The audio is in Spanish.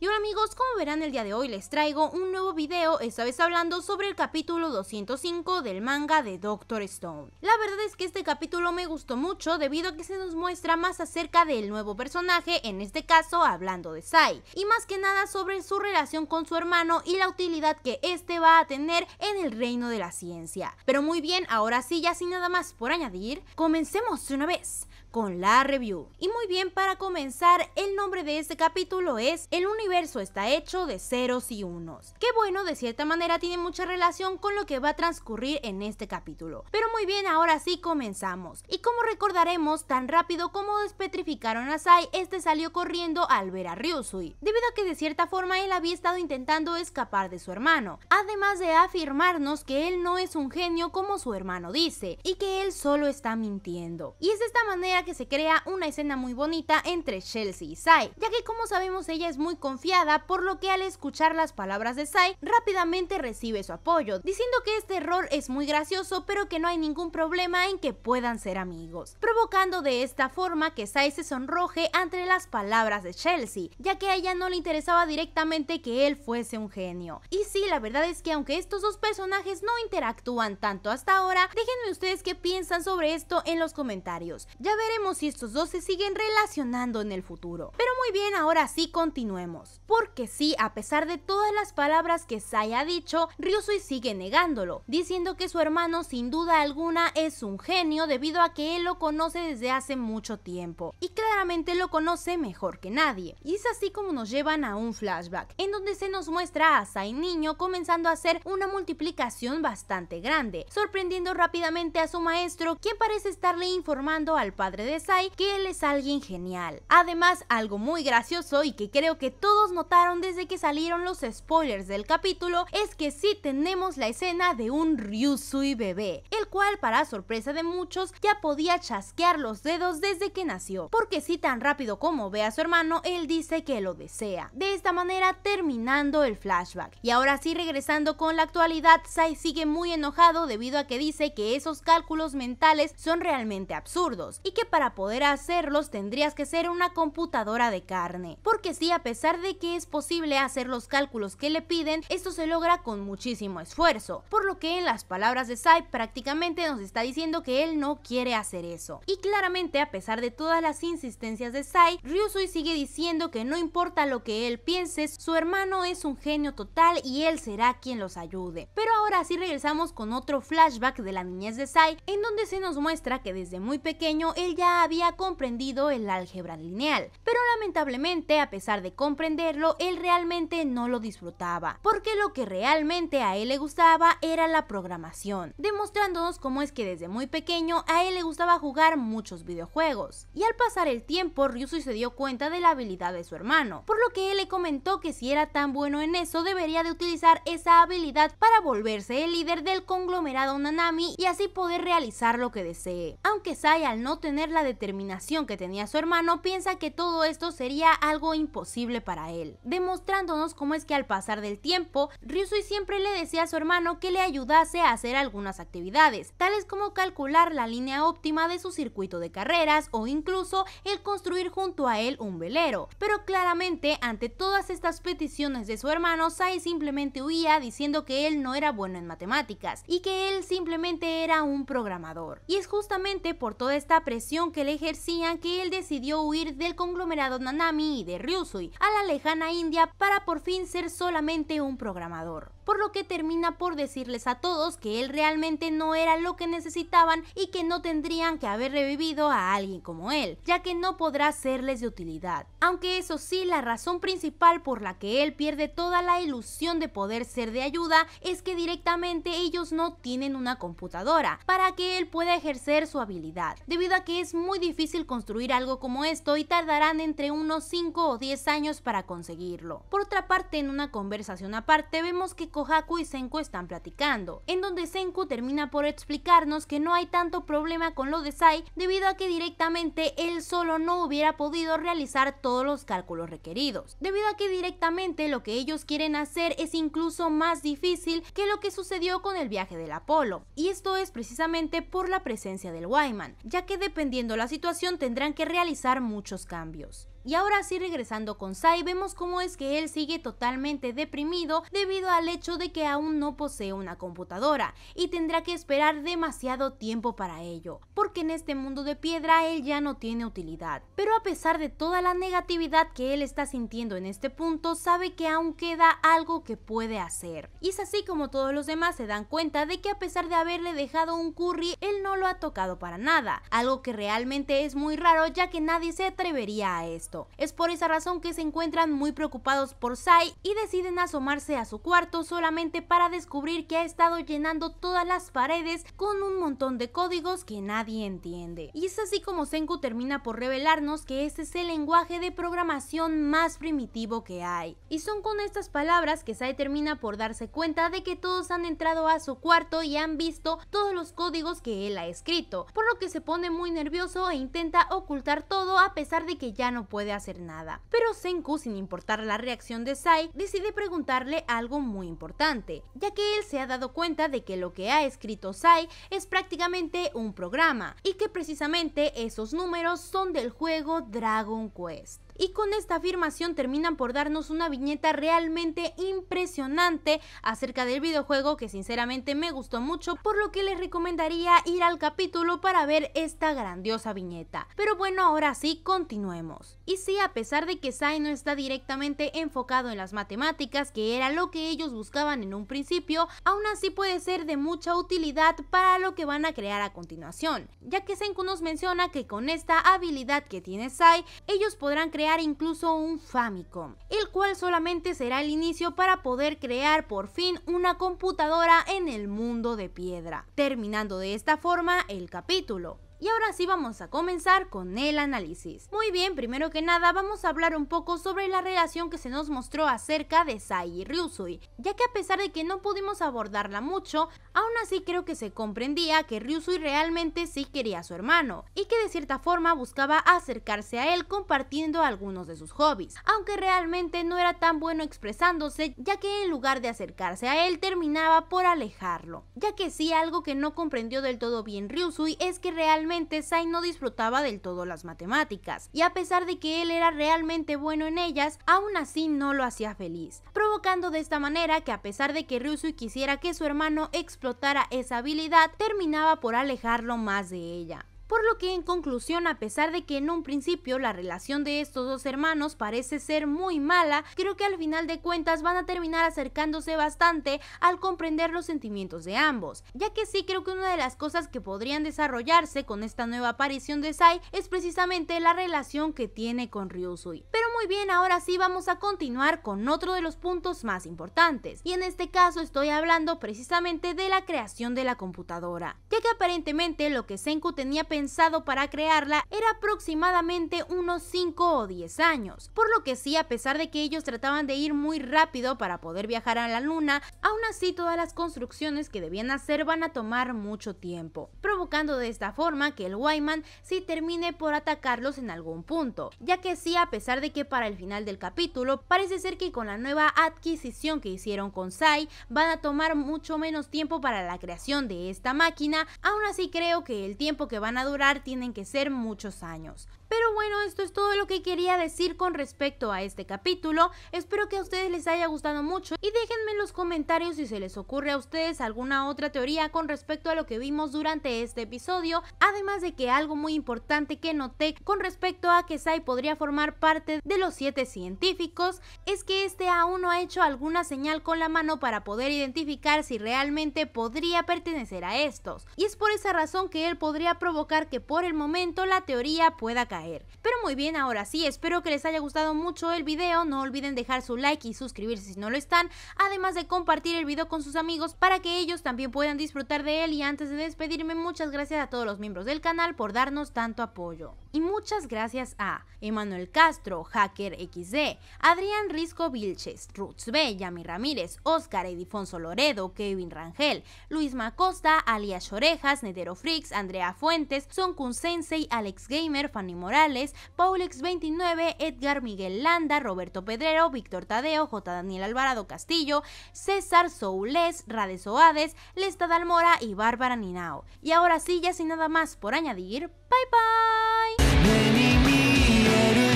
Y hola amigos, como verán el día de hoy les traigo un nuevo video, esta vez hablando sobre el capítulo 205 del manga de Doctor Stone. La verdad es que este capítulo me gustó mucho debido a que se nos muestra más acerca del nuevo personaje, en este caso hablando de Sai, y más que nada sobre su relación con su hermano y la utilidad que este va a tener en el reino de la ciencia. Pero muy bien, ahora sí, ya sin nada más por añadir, comencemos de una vez con la review. Y muy bien, para comenzar, el nombre de este capítulo es El universo está hecho de ceros y unos. Que bueno, de cierta manera tiene mucha relación con lo que va a transcurrir en este capítulo. Pero muy bien, ahora sí comenzamos. Y como recordaremos, tan rápido como despetrificaron a Sai, este salió corriendo al ver a Ryusui, debido a que de cierta forma él había estado intentando escapar de su hermano, además de afirmarnos que él no es un genio como su hermano dice, y que él solo está mintiendo. Y es de esta manera que se crea una escena muy bonita entre Chelsea y Sai, ya que como sabemos ella es muy confiada, por lo que al escuchar las palabras de Sai, rápidamente recibe su apoyo, diciendo que este error es muy gracioso, pero que no hay ningún problema en que puedan ser amigos, provocando de esta forma que Sai se sonroje ante las palabras de Chelsea, ya que a ella no le interesaba directamente que él fuese un genio. Y sí, la verdad es que aunque estos dos personajes no interactúan tanto hasta ahora, déjenme ustedes qué piensan sobre esto en los comentarios. Ya veremos si estos dos se siguen relacionando en el futuro. Pero muy bien, ahora sí continuemos. Porque sí, a pesar de todas las palabras que Sai ha dicho, Ryusui sigue negándolo, diciendo que su hermano sin duda alguna es un genio debido a que él lo conoce desde hace mucho tiempo y claramente lo conoce mejor que nadie. Y es así como nos llevan a un flashback, en donde se nos muestra a Sai niño comenzando a hacer una multiplicación bastante grande, sorprendiendo rápidamente a su maestro, quien parece estarle informando al padre de Sai que él es alguien genial. Además, algo muy muy gracioso y que creo que todos notaron desde que salieron los spoilers del capítulo es que sí tenemos la escena de un Ryusui bebé cual, para sorpresa de muchos, ya podía chasquear los dedos desde que nació, porque si tan rápido como ve a su hermano, él dice que lo desea. De esta manera terminando el flashback. Y ahora sí regresando con la actualidad, Sai sigue muy enojado debido a que dice que esos cálculos mentales son realmente absurdos y que para poder hacerlos tendrías que ser una computadora de carne. Porque si a pesar de que es posible hacer los cálculos que le piden, esto se logra con muchísimo esfuerzo, por lo que en las palabras de Sai prácticamente nos está diciendo que él no quiere hacer eso. Y claramente, a pesar de todas las insistencias de Sai, Ryusui sigue diciendo que no importa lo que él piense, su hermano es un genio total y él será quien los ayude. Pero ahora sí regresamos con otro flashback de la niñez de Sai, en donde se nos muestra que desde muy pequeño él ya había comprendido el álgebra lineal. Pero lamentablemente, a pesar de comprenderlo, él realmente no lo disfrutaba, porque lo que realmente a él le gustaba era la programación, demostrándonos como cómo es que desde muy pequeño a él le gustaba jugar muchos videojuegos, y al pasar el tiempo Ryusui se dio cuenta de la habilidad de su hermano, por lo que él le comentó que si era tan bueno en eso debería de utilizar esa habilidad para volverse el líder del conglomerado Nanami y así poder realizar lo que desee. Aunque Sai al no tener la determinación que tenía su hermano piensa que todo esto sería algo imposible para él, demostrándonos cómo es que al pasar del tiempo Ryusui siempre le decía a su hermano que le ayudase a hacer algunas actividades tales como calcular la línea óptima de su circuito de carreras o incluso el construir junto a él un velero. Pero claramente ante todas estas peticiones de su hermano, Sai simplemente huía diciendo que él no era bueno en matemáticas y que él simplemente era un programador. Y es justamente por toda esta presión que le ejercían que él decidió huir del conglomerado Nanami y de Ryusui a la lejana India para por fin ser solamente un programador por lo que termina por decirles a todos que él realmente no era lo que necesitaban y que no tendrían que haber revivido a alguien como él, ya que no podrá serles de utilidad. Aunque eso sí, la razón principal por la que él pierde toda la ilusión de poder ser de ayuda es que directamente ellos no tienen una computadora para que él pueda ejercer su habilidad, debido a que es muy difícil construir algo como esto y tardarán entre unos 5 o 10 años para conseguirlo. Por otra parte, en una conversación aparte vemos que Haku y Senku están platicando, en donde Senku termina por explicarnos que no hay tanto problema con lo de Sai debido a que directamente él solo no hubiera podido realizar todos los cálculos requeridos, debido a que directamente lo que ellos quieren hacer es incluso más difícil que lo que sucedió con el viaje del Apolo, y esto es precisamente por la presencia del Wyman, ya que dependiendo la situación tendrán que realizar muchos cambios. Y ahora sí regresando con Sai, vemos cómo es que él sigue totalmente deprimido debido al hecho de que aún no posee una computadora y tendrá que esperar demasiado tiempo para ello, porque en este mundo de piedra él ya no tiene utilidad. Pero a pesar de toda la negatividad que él está sintiendo en este punto, sabe que aún queda algo que puede hacer. Y es así como todos los demás se dan cuenta de que a pesar de haberle dejado un curry, él no lo ha tocado para nada, algo que realmente es muy raro ya que nadie se atrevería a esto. Es por esa razón que se encuentran muy preocupados por Sai y deciden asomarse a su cuarto solamente para descubrir que ha estado llenando todas las paredes con un montón de códigos que nadie entiende. Y es así como Senku termina por revelarnos que este es el lenguaje de programación más primitivo que hay. Y son con estas palabras que Sai termina por darse cuenta de que todos han entrado a su cuarto y han visto todos los códigos que él ha escrito, por lo que se pone muy nervioso e intenta ocultar todo a pesar de que ya no puede hacer nada. Pero Senku, sin importar la reacción de Sai, decide preguntarle algo muy importante, ya que él se ha dado cuenta de que lo que ha escrito Sai es prácticamente un programa, y que precisamente esos números son del juego Dragon Quest. Y con esta afirmación terminan por darnos una viñeta realmente impresionante acerca del videojuego que sinceramente me gustó mucho, por lo que les recomendaría ir al capítulo para ver esta grandiosa viñeta. Pero bueno, ahora sí, continuemos. Y sí, a pesar de que Sai no está directamente enfocado en las matemáticas, que era lo que ellos buscaban en un principio, aún así puede ser de mucha utilidad para lo que van a crear a continuación, ya que Senku nos menciona que con esta habilidad que tiene Sai, ellos podrán crear incluso un Famicom, el cual solamente será el inicio para poder crear por fin una computadora en el mundo de piedra, terminando de esta forma el capítulo. Y ahora sí vamos a comenzar con el análisis. Muy bien, primero que nada vamos a hablar un poco sobre la relación que se nos mostró acerca de Sai y Ryusui, ya que a pesar de que no pudimos abordarla mucho, aún así creo que se comprendía que Ryusui realmente sí quería a su hermano, y que de cierta forma buscaba acercarse a él compartiendo algunos de sus hobbies, aunque realmente no era tan bueno expresándose, ya que en lugar de acercarse a él terminaba por alejarlo, ya que sí algo que no comprendió del todo bien Ryusui es que realmente Sai no disfrutaba del todo las matemáticas, y a pesar de que él era realmente bueno en ellas, aún así no lo hacía feliz, provocando de esta manera que a pesar de que Ryusui quisiera que su hermano explotara esa habilidad, terminaba por alejarlo más de ella por lo que en conclusión, a pesar de que en un principio la relación de estos dos hermanos parece ser muy mala, creo que al final de cuentas van a terminar acercándose bastante al comprender los sentimientos de ambos, ya que sí creo que una de las cosas que podrían desarrollarse con esta nueva aparición de Sai es precisamente la relación que tiene con Ryusui muy bien, ahora sí vamos a continuar con otro de los puntos más importantes. Y en este caso estoy hablando precisamente de la creación de la computadora, ya que aparentemente lo que Senku tenía pensado para crearla era aproximadamente unos 5 o 10 años. Por lo que sí, a pesar de que ellos trataban de ir muy rápido para poder viajar a la luna, aún así todas las construcciones que debían hacer van a tomar mucho tiempo, provocando de esta forma que el Wyman sí termine por atacarlos en algún punto, ya que sí, a pesar de que para el final del capítulo parece ser que con la nueva adquisición que hicieron con Sai van a tomar mucho menos tiempo para la creación de esta máquina, aún así creo que el tiempo que van a durar tienen que ser muchos años. Pero bueno, esto es todo lo que quería decir con respecto a este capítulo. Espero que a ustedes les haya gustado mucho y déjenme en los comentarios si se les ocurre a ustedes alguna otra teoría con respecto a lo que vimos durante este episodio. Además de que algo muy importante que noté con respecto a que Sai podría formar parte de los siete científicos es que este aún no ha hecho alguna señal con la mano para poder identificar si realmente podría pertenecer a estos. Y es por esa razón que él podría provocar que por el momento la teoría pueda caer. Pero muy bien, ahora sí, espero que les haya gustado mucho el video, no olviden dejar su like y suscribirse si no lo están, además de compartir el video con sus amigos para que ellos también puedan disfrutar de él y antes de despedirme muchas gracias a todos los miembros del canal por darnos tanto apoyo. Y muchas gracias a Emanuel Castro, Hacker XD, Adrián Risco Vilches, Roots B, Yami Ramírez, Oscar Edifonso Loredo, Kevin Rangel, Luis Macosta, alias Orejas, Nedero Freaks, Andrea Fuentes, Son Sensei, Alex Gamer, Fanny Morales, Paulix29, Edgar Miguel Landa, Roberto Pedrero, Víctor Tadeo, J. Daniel Alvarado Castillo, César Soules, Rades Oades, Lesta Dalmora y Bárbara Ninao. Y ahora sí, ya sin nada más por añadir, bye bye.